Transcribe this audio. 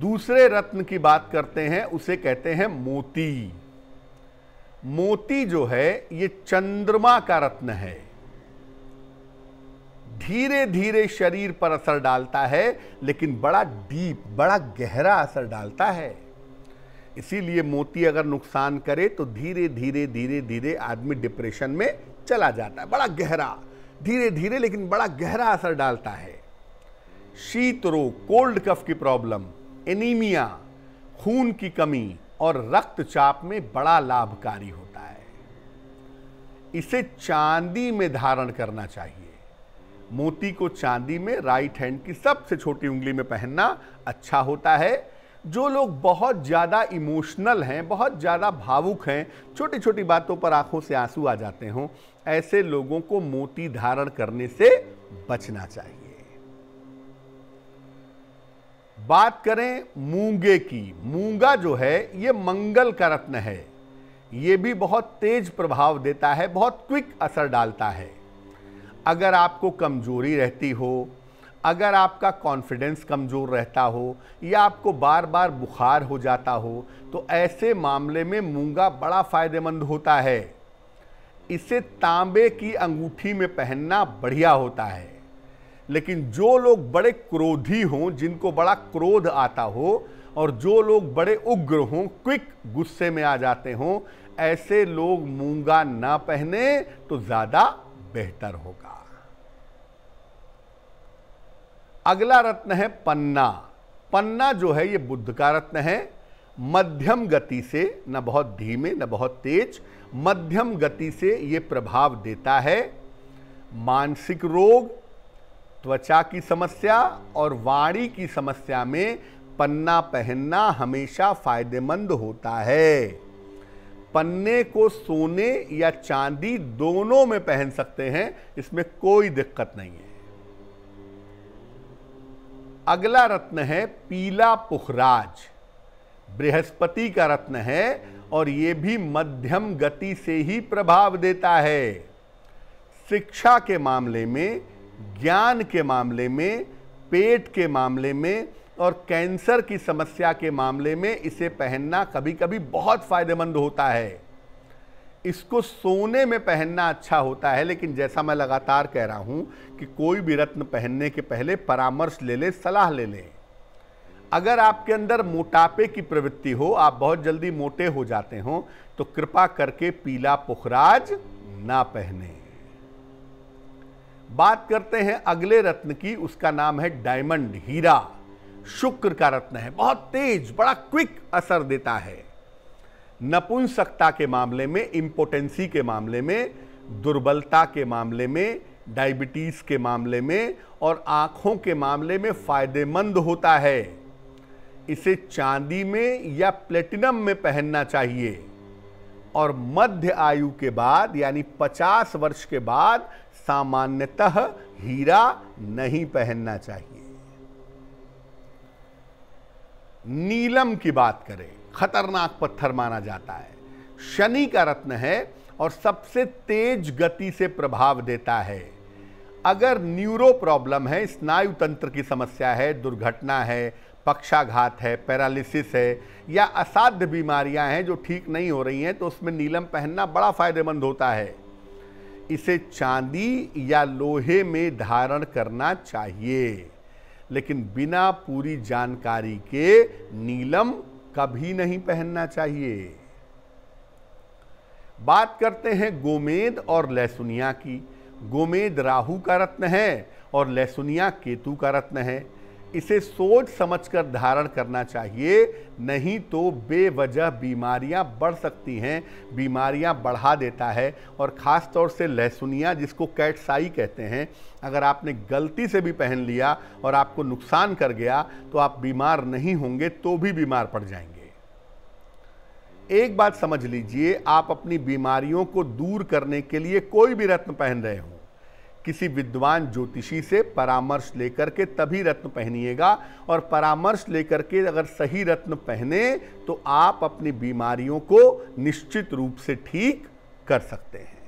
दूसरे रत्न की बात करते हैं उसे कहते हैं मोती मोती जो है ये चंद्रमा का रत्न है धीरे धीरे शरीर पर असर डालता है लेकिन बड़ा डीप बड़ा गहरा असर डालता है इसीलिए मोती अगर नुकसान करे तो धीरे धीरे धीरे धीरे आदमी डिप्रेशन में चला जाता है बड़ा गहरा धीरे धीरे लेकिन बड़ा गहरा असर डालता है शीत रोग कोल्ड कफ की प्रॉब्लम एनीमिया खून की कमी और रक्तचाप में बड़ा लाभकारी होता है इसे चांदी में धारण करना चाहिए मोती को चांदी में राइट हैंड की सबसे छोटी उंगली में पहनना अच्छा होता है जो लोग बहुत ज़्यादा इमोशनल हैं बहुत ज़्यादा भावुक हैं छोटी छोटी बातों पर आंखों से आंसू आ जाते हों ऐसे लोगों को मोती धारण करने से बचना चाहिए बात करें मूंगे की मूंगा जो है ये मंगल का रत्न है ये भी बहुत तेज प्रभाव देता है बहुत क्विक असर डालता है अगर आपको कमजोरी रहती हो अगर आपका कॉन्फिडेंस कमज़ोर रहता हो या आपको बार बार बुखार हो जाता हो तो ऐसे मामले में मूंगा बड़ा फ़ायदेमंद होता है इसे तांबे की अंगूठी में पहनना बढ़िया होता है लेकिन जो लोग बड़े क्रोधी हों जिनको बड़ा क्रोध आता हो और जो लोग बड़े उग्र हों क्विक गुस्से में आ जाते हों ऐसे लोग मूंगा ना पहने तो ज़्यादा बेहतर होगा अगला रत्न है पन्ना पन्ना जो है ये बुद्ध का रत्न है मध्यम गति से न बहुत धीमे न बहुत तेज मध्यम गति से ये प्रभाव देता है मानसिक रोग त्वचा की समस्या और वाणी की समस्या में पन्ना पहनना हमेशा फायदेमंद होता है पन्ने को सोने या चांदी दोनों में पहन सकते हैं इसमें कोई दिक्कत नहीं है अगला रत्न है पीला पुखराज बृहस्पति का रत्न है और ये भी मध्यम गति से ही प्रभाव देता है शिक्षा के मामले में ज्ञान के मामले में पेट के मामले में और कैंसर की समस्या के मामले में इसे पहनना कभी कभी बहुत फ़ायदेमंद होता है इसको सोने में पहनना अच्छा होता है लेकिन जैसा मैं लगातार कह रहा हूँ कि कोई भी रत्न पहनने के पहले परामर्श ले लें सलाह ले लें अगर आपके अंदर मोटापे की प्रवृत्ति हो आप बहुत जल्दी मोटे हो जाते हो तो कृपा करके पीला पुखराज ना पहने बात करते हैं अगले रत्न की उसका नाम है डायमंड हीरा शुक्र का रत्न है बहुत तेज बड़ा क्विक असर देता है नपुंसकता के मामले में इम्पोटेंसी के मामले में दुर्बलता के मामले में डायबिटीज़ के मामले में और आँखों के मामले में फ़ायदेमंद होता है इसे चांदी में या प्लेटिनम में पहनना चाहिए और मध्य आयु के बाद यानी 50 वर्ष के बाद सामान्यतः हीरा नहीं पहनना चाहिए नीलम की बात करें खतरनाक पत्थर माना जाता है शनि का रत्न है और सबसे तेज गति से प्रभाव देता है अगर न्यूरो प्रॉब्लम है स्नायु तंत्र की समस्या है दुर्घटना है पक्षाघात है पैरालिसिस है या असाध्य बीमारियां हैं जो ठीक नहीं हो रही हैं तो उसमें नीलम पहनना बड़ा फ़ायदेमंद होता है इसे चांदी या लोहे में धारण करना चाहिए लेकिन बिना पूरी जानकारी के नीलम कभी नहीं पहनना चाहिए बात करते हैं गोमेद और लहसुनिया की गोमेद राहु का रत्न है और लहसुनिया केतु का रत्न है इसे सोच समझकर धारण करना चाहिए नहीं तो बेवजह बीमारियां बढ़ सकती हैं बीमारियां बढ़ा देता है और ख़ास तौर से लहसुनिया जिसको कैटसाई कहते हैं अगर आपने गलती से भी पहन लिया और आपको नुकसान कर गया तो आप बीमार नहीं होंगे तो भी बीमार पड़ जाएंगे एक बात समझ लीजिए आप अपनी बीमारियों को दूर करने के लिए कोई भी रत्न पहन रहे हों किसी विद्वान ज्योतिषी से परामर्श लेकर के तभी रत्न पहनिएगा और परामर्श लेकर के अगर सही रत्न पहने तो आप अपनी बीमारियों को निश्चित रूप से ठीक कर सकते हैं